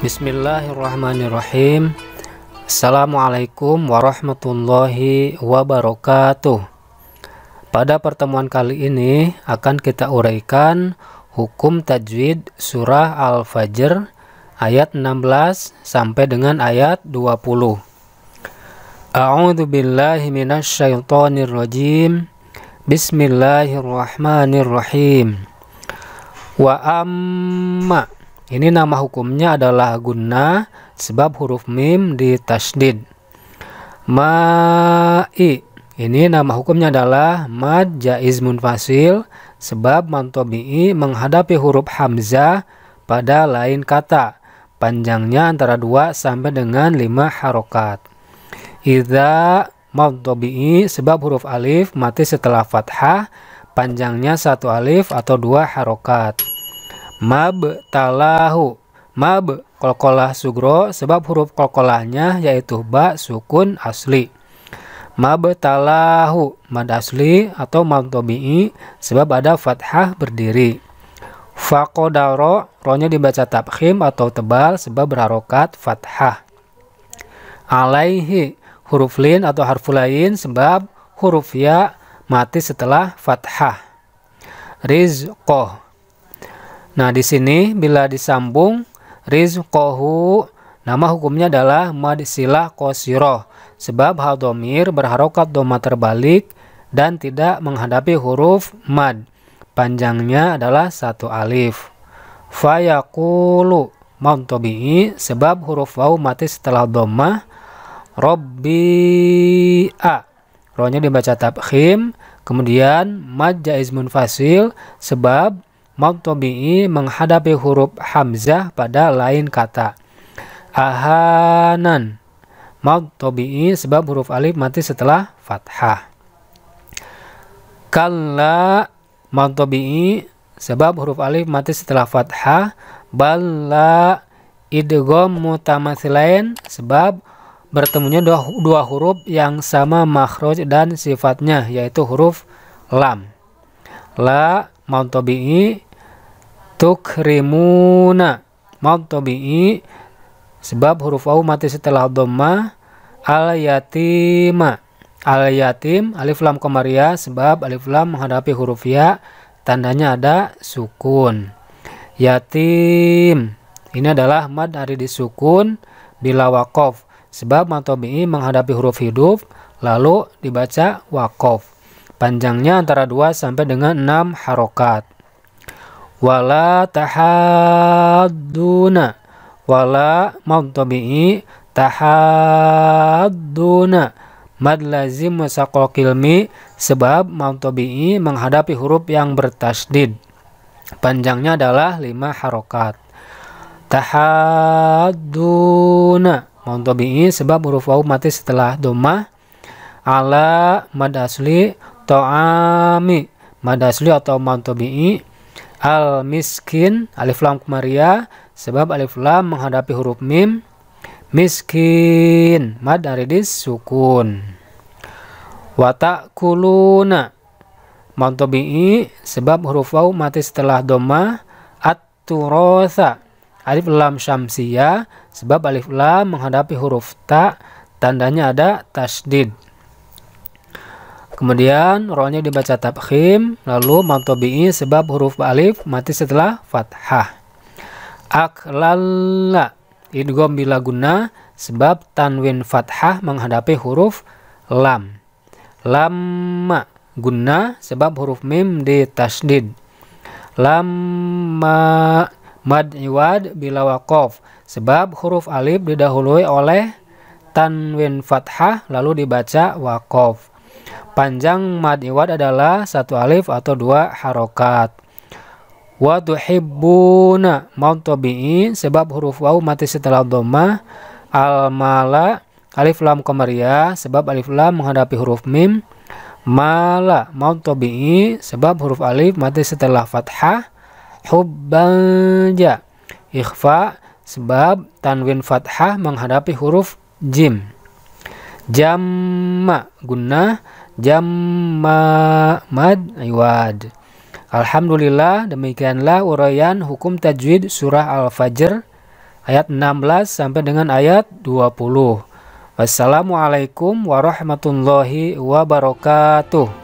Bismillahirrahmanirrahim Assalamualaikum warahmatullahi wabarakatuh Pada pertemuan kali ini akan kita uraikan hukum tajwid surah Al-Fajr ayat 16 sampai dengan ayat 20 A'udzu billahi minasyaitonir Bismillahirrahmanirrahim Wa amma ini nama hukumnya adalah guna sebab huruf mim di tasdid. Ma'i. Ini nama hukumnya adalah mad jaiz munfasil sebab mantobi'i menghadapi huruf hamzah pada lain kata. Panjangnya antara 2 sampai dengan 5 harokat. Iza mantobi'i sebab huruf alif mati setelah fathah panjangnya satu alif atau dua harokat mab talahu mab kolkolah sugro sebab huruf kolkolahnya yaitu ba sukun asli mab talahu mad asli atau mad tobi'i sebab ada fathah berdiri fakodaro ronya dibaca tabkhim atau tebal sebab berharokat fathah alaihi huruf lin atau harfu lain sebab huruf ya mati setelah fathah rizqoh Nah, di sini bila disambung rizqahu nama hukumnya adalah mad silah qasirah sebab hal domir berharokat doma terbalik dan tidak menghadapi huruf mad. Panjangnya adalah satu alif. Fayaqulu mantobi'i sebab huruf waw mati setelah doma Robbi'a Rohnya dibaca tabkhim Kemudian mad jaizmun fasil sebab Mabtobi'i menghadapi huruf hamzah pada lain kata. Ahanan. Mabtobi'i sebab huruf alif mati setelah fathah. Kalla mabtobi'i sebab huruf alif mati setelah fathah. Balla idgham mutamatsilain sebab bertemunya dua, dua huruf yang sama makhraj dan sifatnya yaitu huruf lam la mautobi'i tukrimuna maut tobi'i sebab huruf au mati setelah dhamma al yatima al yatim alif lam komaria ya, sebab alif lam menghadapi huruf ya tandanya ada sukun yatim ini adalah mad dari disukun bila wakof sebab matobi'i menghadapi huruf hidup lalu dibaca wakof panjangnya antara 2 sampai dengan 6 harokat wala tahadduna wala Mauntobi'i tahadduna mad lazim masakol kilmi sebab Mauntobi'i menghadapi huruf yang bertasdid panjangnya adalah lima harokat tahadduna Mauntobi'i sebab huruf waw mati setelah domah ala mad asli to'ami mad asli atau Mauntobi'i al miskin alif lam kumaria sebab alif lam menghadapi huruf mim miskin mad dari dis sukun kuluna mantobi sebab huruf waw mati setelah doma at-turosa alif lam syamsia sebab alif lam menghadapi huruf ta tandanya ada tasdid Kemudian rohnya dibaca tabkhim, lalu mantobi'i sebab huruf alif mati setelah fathah. Aklalla idgham bila guna sebab tanwin fathah menghadapi huruf lam. Lamma guna sebab huruf mim di tasdid. Lamma mad iwad bila wakof sebab huruf alif didahului oleh tanwin fathah lalu dibaca wakof Panjang mad iwad adalah satu alif atau dua harokat. Wa tuhibbuna sebab huruf waw mati setelah doma. al mala alif lam komaria sebab alif lam menghadapi huruf mim mala maut sebab huruf alif mati setelah fathah hubbanja ikhfa sebab tanwin fathah menghadapi huruf jim jamma guna Jamma mad iwad. Alhamdulillah demikianlah uraian hukum tajwid surah Al-Fajr ayat 16 sampai dengan ayat 20. Wassalamualaikum warahmatullahi wabarakatuh.